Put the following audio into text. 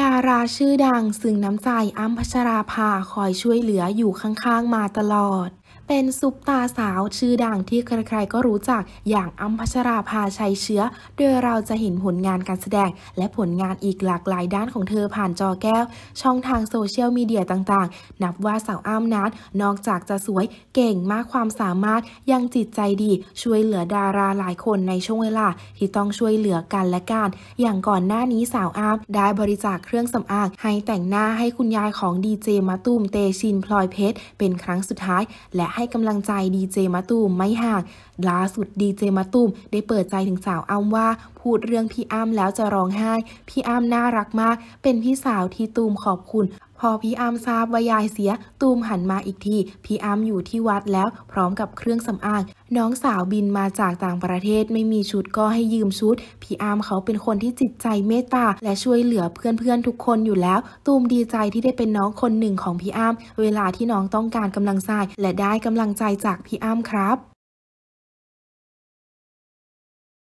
ดาราชื่อดังซึ่งน้ำใจอ้ำพัชราภาคอยช่วยเหลืออยู่ข้างๆ มาตลอดเป็นซุปตาสาวชื่อดังที่ใครๆก็รู้จักอย่างอัมพัชราภาชัยเชื้อโดยเราจะเห็นผลงานการแสดง และผลงานอีกหลากหลายด้านของเธอผ่านจอแก้ว ช่องทางโซเชียลมีเดียต่างๆ นับว่าสาวอ้ำนั้นนอกจากจะสวยเก่งมากความสามารถยังจิตใจดี ช่วยเหลือดาราหลายคนในช่วงเวลา ที่ต้องช่วยเหลือกันและกันอย่างก่อนหน้านี้สาวอ้ำได้บริจาคเครื่องสำอางให้แต่งหน้าให้คุณยายของดีเจมาตุ้มเตชินพลอยเพชรเป็นครั้งสุดท้ายและให้กำลังใจดีเจมะตูมไม่ห่างล่าสุดดีเจมะตูม ได้เปิดใจถึงสาวอ้ำว่า พูดเรื่องพี่อ้ำแล้วจะร้องไห้พี่อ้ำน่ารักมาก เป็นพี่สาวที่ตูมขอบคุณพอพี่อามทราบว่ายายเสีย ตูมหันมาอีกทีพี่อามอยู่ที่วัดแล้วพร้อมกับเครื่องสำอางน้องสาวบินมาจากต่างประเทศไม่มีชุดก็ให้ยืมชุดพี่อามเขาเป็นคนที่จิตใจเมตตาและช่วยเหลือเพื่อนๆทุกคนอยู่แล้ว ตูมดีใจที่ได้เป็นน้องคนหนึ่งของพี่อามเวลาที่น้องต้องการกำลังใจและได้กำลังใจจากพี่อามครับ